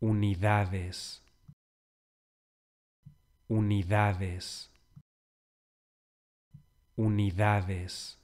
unidades, unidades, unidades.